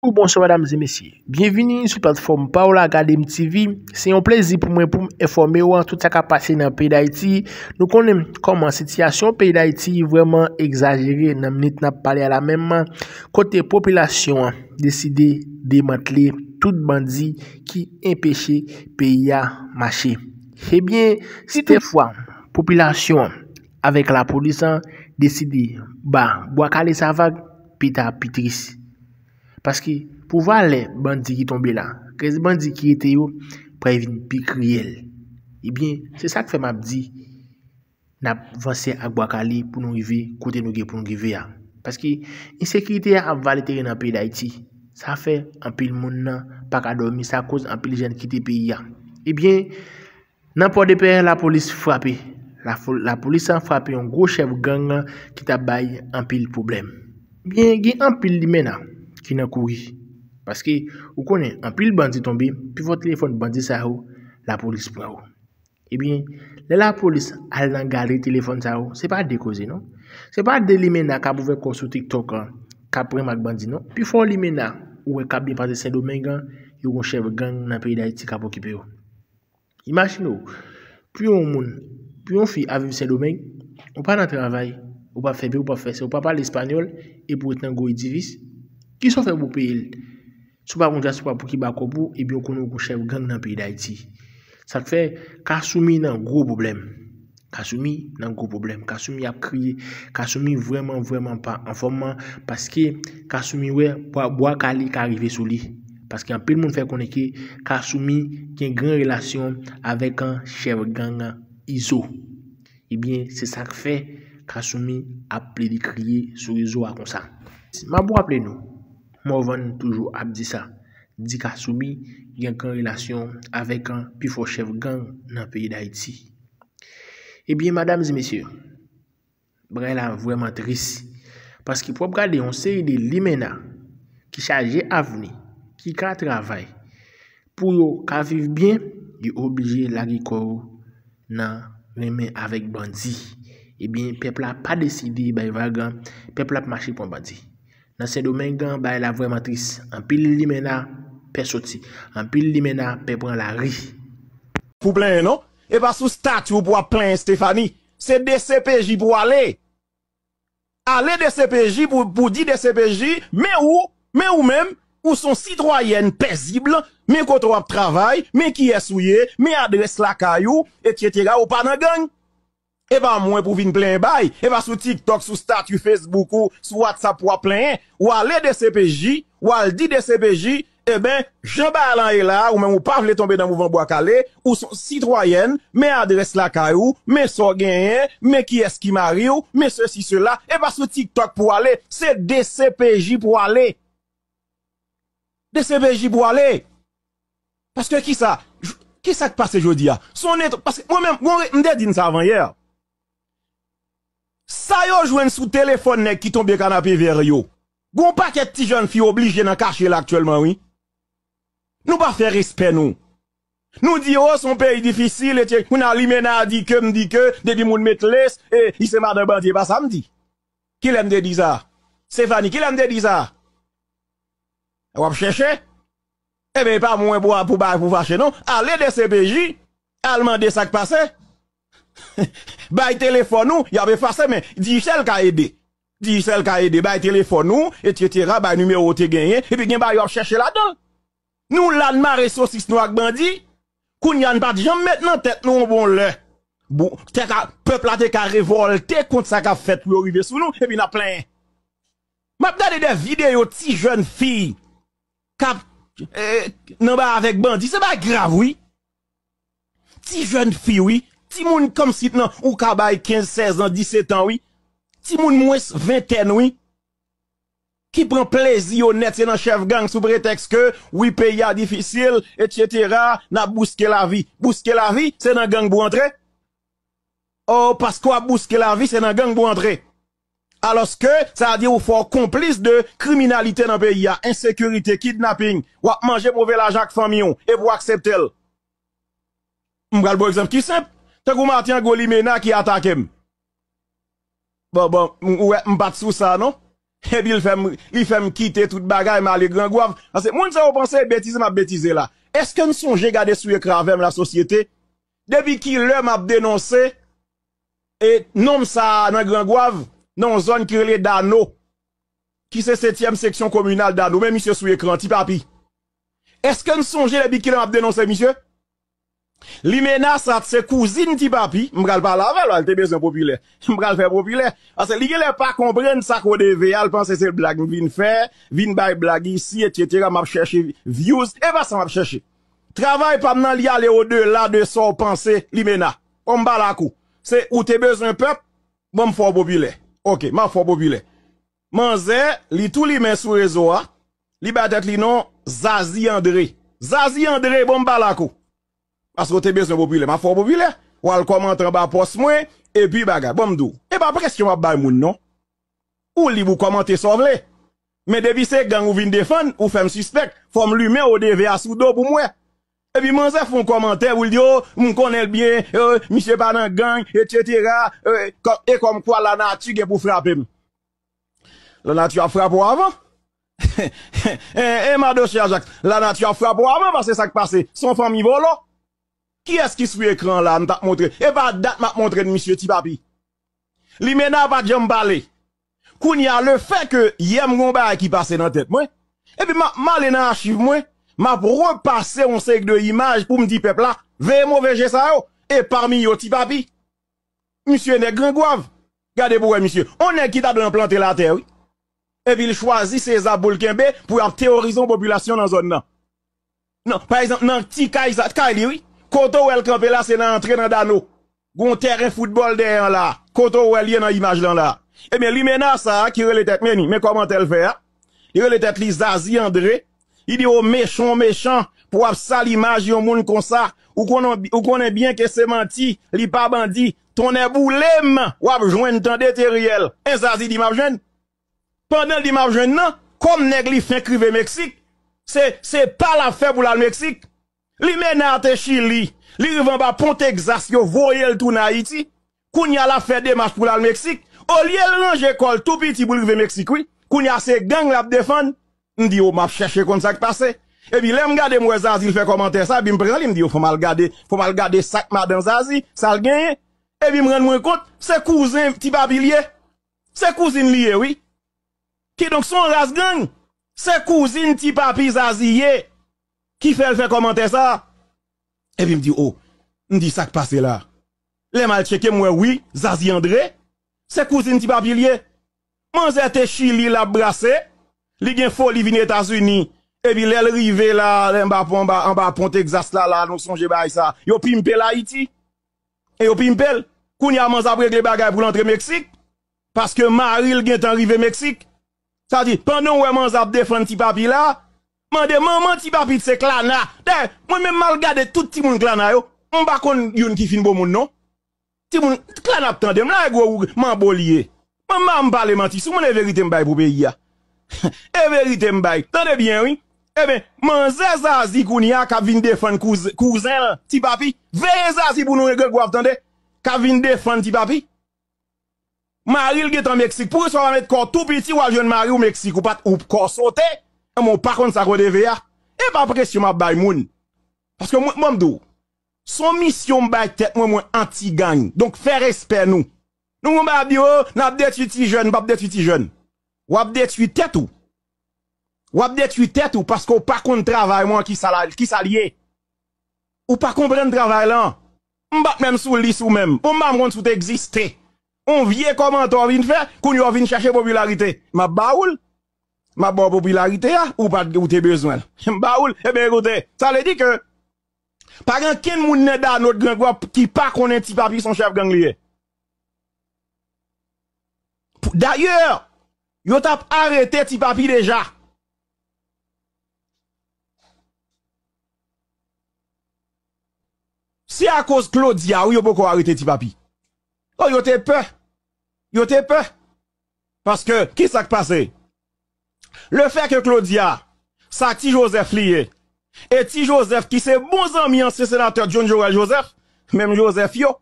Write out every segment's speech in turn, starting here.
O bonso wadam zemesye, bienvini sou platform Paola Gade Mtv Se yon plezi pou mwen pou m informe ou an tout sa ka pase nan peyi da iti Nou konen koman sityasyon peyi da iti vweman egzajere nan menit na pale a la menman Kote populasyon deside demantle tout bandi ki empeche peyi ya mashe Ebyen, site fwa, populasyon avek la polisan deside ba Boakale savag, pita pitrisi Paske pou valen bandi ki tombe la, krezi bandi ki ite yo previn pi kriyel. Ebyen, se sa k fe map di, nap vansi ak wakali pou nou i ve, kote nou ge pou nou ge ve ya. Paske, insekirite ya ap valete re nan pi da iti. Sa fe, anpil moun nan pak adomi, sa kouz anpil jen ki te pi ya. Ebyen, nanpou depe la polis frapi. La polis an frapi yon gwo chev ganga ki tabay anpil poublem. Ebyen, gen anpil di mena, ki nan kouri. Paske, ou konen, an pil bandi tonbi, pi vot telefon bandi sa ou, la polis pran ou. E bin, le la polis al nan galri telefon sa ou, se pa de koze, non? Se pa de li mena kap ouve konsu tiktok an, kap prem ak bandi, non? Pi fon li mena, ouwe kap di pande sè do mengan, yon kon chèvè gang nan pey da iti kap o kipè ou. Imagin ou, pi yon moun, pi yon fi aviv sè do mengan, ou pa nan travay, ou pa febe, ou pa fese, ou pa pal espanyol, e pou etan gori e divis, Ki sou fè pou pe el? Sou pa konja sou pa pou ki bako pou, ebyon konon pou chev gang nan peyi da iti. Sa te fè, Kasumi nan gro problem. Kasumi nan gro problem. Kasumi ap kriye. Kasumi vreman vreman pa. Anforman, paske, Kasumi we, bo akali ka arrive sou li. Paske, anpe l moun fè konen ki, Kasumi, ken gran relasyon, avek an chev gang an Iso. Ebyen, se sa te fè, Kasumi, ap ple di kriye, sou Iso akonsa. Mabou ap le nou, Mouvan toujou ap di sa, di ka soubi genk an relasyon avekan pi fò chev gang nan peyi da iti. E eh bie, madame zi mesye, bre la vwèman tris. Pas ki pou prade yon se yi de li mena ki chaje avni, ki ka travay. Pou yo ka viv bien, yu obije la gikou nan remen avek bandi. E eh bie, pepla pa desidi bay vagan, pepla pa mache pon bandi. Nan se domen gan bay la vwe matris, an pil li mena pe soti, an pil li mena pe pran la ri. Pou plen non, e bas sou stati ou pou ap plen Stefani, se DCPJ pou ale. Ale DCPJ pou di DCPJ, me ou, me ou men, ou son sitroyen pezible, me koto ap travay, me kiye souye, me adres lakay ou, etyetyega ou panagany. Ewa mwen pou vin plen bay. Ewa sou TikTok, sou statu Facebook ou sou WhatsApp pou ap plen. Ou alè DCPJ, ou al di DCPJ, e ben, jen bay lan e la, ou men mou pa vle tombe dan mouvan bo akale, ou sou Citroyen, men adres la ka ou, men so genyen, men ki es ki mariu, men se si se la, ewa sou TikTok pou alè. Se DCPJ pou alè. DCPJ pou alè. Paske ki sa? Ki sa k pa se jodi a? Son net, paske mwen mwen mwen mden din sa avan yer. yo jouen sous téléphone qui tombe canapé vers yo. Gon paquet ti jeune filles obligé d'en cacher là actuellement, oui. Nous pas faire respect nous. Nous disons, oh, son pays difficile, et on a l'imena dit que, me dit que, depuis moun met l'es, et il se madame bandit pas samedi. Qui l'aime de dire ça? Stéphanie, qui l'aime de dire ça? va chercher? Eh ben, pas moins pour, pour, pour, pour chez non? Allez des CPJ, allemand de sac passé. Baye telefon nou, yabe fase men Di sel ka ede Di sel ka ede, baye telefon nou, et cetera Baye numero te genyen, epi gen ba yo chèche la do Nou lan ma resosis nou ak bandi Koun yan pa di jan Mèt nan tèt nou, bon lè Bon, te ka, pepla te ka revolte Kont sa ka fèt lò rive sou nou Epi na plè Mab nan e de videyo ti joun fi Kap eh, Nan ba avèk bandi, se ba grav wè Ti joun fi wè Ti moun comme si nan ou kabaye 15, 16 ans, 17 ans, oui. Ti moun moins 20 ans, oui. Qui prend plaisir honnête, c'est dans chef gang sous prétexte que, oui, pays a difficile, etc., n'a bousqué la vie. Bousqué la vie, c'est dans gang pour entrer. Oh, parce qu'on a bousqué la vie, c'est dans gang pour entrer. Alors que, ça veut dire ou fort complice de criminalité dans le pays, insécurité, kidnapping, ou manger mauvais l'argent famille, et vous acceptez. M'gal bon exemple qui simple. C'est comme Martin Golimena qui attaque. Bon, bon, ouais, m'bat sous ça, non? Et puis il fait, il fait quitter toute bagarre, mais les grands Parce que, moi, ça, vous pensez, e bêtise, m'a bêtisé là. Est-ce que nous j'ai gardé sous écran avec la société? Depuis qu'il m'a dénoncé, et non, ça dans grand gouave dans zone qui est Dano, qui c'est septième section communale Dano, même monsieur sous écran, petit papi. Est-ce que nous j'ai, depuis qui l'a m'a dénoncé, monsieur? Li mena sa tse kouzin ti papi Mbral pala aval wale te bezon popile Mbral fe popile Ase li gelè pa kompren sakwo de ve Alpansè se blag vin fè Vin bay blag isi etyetera Mab chèche viyous E basan mab chèche Travay pamanan li ale o de la de sou Pansè li mena Ombalakou Se ou te bezon pep Mbom fò popile Ok, mbom fò popile Man zè, li tou li men sou rezo a Li batet li non Zazi André Zazi André bombalakou Aso te bezon bopile, ma fò bopile Ou al komantran ba pos mwen E pi baga, bomdou E ba preskyon ap bay moun nou Ou li vou komantre son vle Me devisek gang ou vin defan, ou fem suspek Fòm lume ou devye asou do pou mwen E pi manse fòm komantre Ou li di yo, moun konel bien Mi chepa nan gang, et cetera E kom kwa la natu ge pou frapem La natu a frap ou avan E eh, eh, ma do chè ajak La natu a frap ou avan Ase sak pase, son fòm i volo Ki eski sou ekran la an ta montre? E pa dat ma montre monsye ti papi. Li mena pa jom pale. Koun ya le fe ke yem gombe a ki pase nan tet mwen. E pi ma le nan achive mwen. Ma pou repase on sek de imaj pou mti pepla. Ve mo veje sa yo. E parmi yo ti papi. Monsye negren gouav. Gade pou we monsye. On ekita de plantre la ter. E vil chwazi se za boulken be. Pou ap teorizon populasyon nan zon nan. Non, nan ti kaili wik. Koto ou el kampe la, se nan antre nan dan nou. Gon terren foutbol den yon la. Koto ou el yon nan imaj lan la. Emen, eh li mena sa, ki re le tet meni. Men koman tel fe a? Li re le tet li zazi andre. I di o oh, mechon, mechon, pou ap sa li imaj yon moun kon sa. Ou konen bien ke se manti, li pa bandi. Ton e bou lem, wap jwen tan dete riyel. En eh, zazi di map jwen. Pendan di map jwen non? nan, kom neg li fe krive Meksik. Se, se pa la fe pou la Meksik. Li menate chili, li rivan ba ponte gzasyo, voyel tou na iti, koun ya la fè demas pou la l'Meksik, o li el lan jè kol toupi ti boulive Meksikwi, koun ya se gang la pdefan, mdi yo oh, map chèche kon sak pase, ebi lem gade mwen zazil fè komante sa, bim prezali mdi yo oh, fò mal gade sakma den zazil, sal genye, ebi mren mwen kont, se kouzin ti papi liye, se kouzin liye wii, ki donk son raz gang, se kouzin ti papi zazil ye, Ki fèl fè komante sa? Epi m di, oh, m di sak pase la. Le m al cheke m wè wè wè, zazi André, se kouzine ti papil ye, man zè te chili la brase, li gen foli vin Etasuni, epi lè l rive la, lè m ba ponte gzas la la, nou son jè bay sa, yo pimpe la iti, e yo pimpe, koun ya man zapre gwe bagay pou lantre Meksik, paske ma ril gen tan rive Meksik, sa di, pandon wè man zap defan ti papil la, Man de, man ti bapit se klana. De, mwen men mal gade tout timoun klana yo. Mwen bakon yon ki fin bo moun nou. Timoun, klana ptande. Mwen la e gwo ou man bolye. Mwen man mbali man ti sou. Mwen e verite mbay pou be ya. E verite mbay. Tande bien, wii? Ebe, eh man zezazi kouni ya ka vinde fan kouzèl ti bapit. Zezazi pou nou e gwe gwa vtande. Ka vinde fan ti bapit. Maril getan Meksik. Pou yon e sa va met kor tupiti wal jen Maril Meksik ou pat up kor sote. Mwen pa kont sa kode veya E pa presyon mwen bay moun Son misyon mwen bay tet Mwen mwen anti gang Donk fe respen nou Nou mwen bay di ou Wap detu tet ou Wap detu tet ou Paske ou pa kont travay mwen ki salye Ou pa kompren travay lan Mwen bat mwen sou lis ou mwen Mwen mwen mwen sou te gziste Mwen vie komento avin fe Koun yo avin chache popularite Mwen ba oul Ma bon popularite ya ou pa te bezwen. Mba oul, ebe eh gote. Sa le di ke. Paran ken moun ne da anot gen gwa ki pa konen ti papi son chef gang liye. D'ayor, yo tap arete ti papi deja. Si a koz klo diya ou yo poko arete ti papi. Oh, yo te pe. Yo te pe. Paske, ki sak pasey? Le fait que Claudia, sa ti Joseph lié, et ti Joseph qui c'est bon ami ancien sénateur John Joel Joseph, même Joseph yo,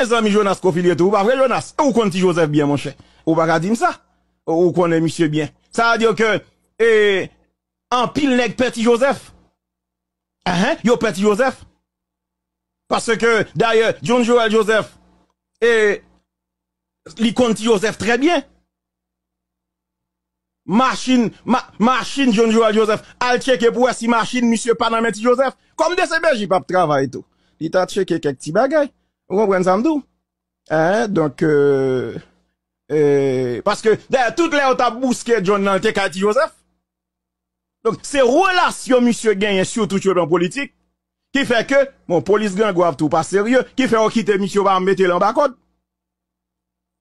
les amis Jonas Kofilier tout, ou pas vrai Jonas, ou compte Joseph bien mon cher, ou pas dire ça, ou connaît monsieur bien. Ça veut dire que, eh, en pile nèg petit Joseph, ah, hein, yo petit Joseph, parce que d'ailleurs John Joel Joseph, et li compte Joseph très bien machine, ma, machine John Joel Joseph, al checker pour si machine monsieur Panamenti Joseph, comme Belgique pas travail tout. Il t'a checké quelques petits bagages. Vous comprenez ça Hein, donc, euh, euh, parce que, d'ailleurs, toutes les autres bousqué John dans le Joseph. Donc, c'est relation monsieur Gagné surtout sur le plan politique, qui fait que, mon police gang tout pas sérieux, qui fait qu'on quitte monsieur va mettre l'en bas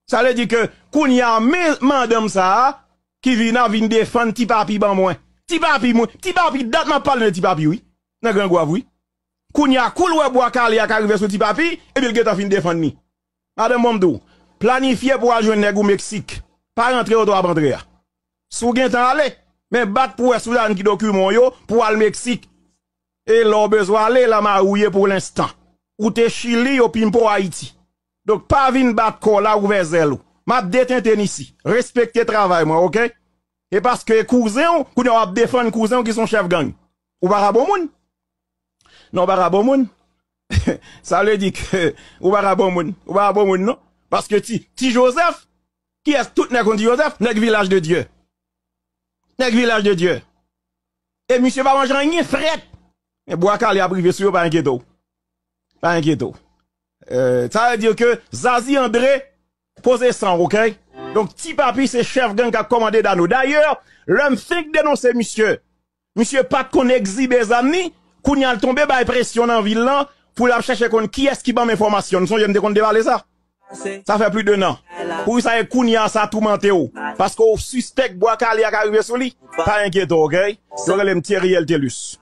Ça veut dire que, qu'on y a madame ça, Ki vina vin defan ti papi ban mwen. Ti papi mwen, ti papi datman pal ne ti papi woy. Nè gen gwa vwoy. Koun ya koul wè bwa kal ya karive sou ti papi, e bil gen ta fin defan mi. Adèm bon mdou, planifiye pou a jwen nè gwo Meksik. Pa rentre ou do a bandre ya. Sou gen tan ale, men bat pou e sudan ki dokumon yo pou al Meksik. E lò bezwa ale la ma ouye pou l'instant. Ou te Chili ou pin pou Haiti. Dok pa vin bat kola ou ve zè lou. m'a détente ici. Respectez travail, moi, ok? Et parce que cousin, qu'on va défendre cousin qui sont chef gang. Ou pas bon monde? Non, pas bon monde. Ça veut dire que, ou pas bon Ou pas bon monde, non? Parce que ti, ti Joseph, qui est tout né dit Joseph? Nèg village de Dieu. Nèg village de Dieu. Et monsieur va manger rien, fret. Mais calé a privé sur pas inquiéto. Pas inquiéto. Euh, ça veut dire que Zazie André, Posez sang, ok? Donc, petit papi, c'est chef gang qui a commandé Dano. D'ailleurs, l'homme fait dénoncer monsieur. Monsieur pas qu'on exhibe les amis, qu'on y a tombé par pression dans la ville pour la chercher qu'on qui est-ce qui ban information. Nous sommes j'aime qu'on déballer ça. Ça fait plus de deux an. Pour ça, Kounia, ça a tout menté Parce que au suspect, bois a. arrivé sur lui. Pas inquiète, ok? Donc, elle est Thierry Eltelus.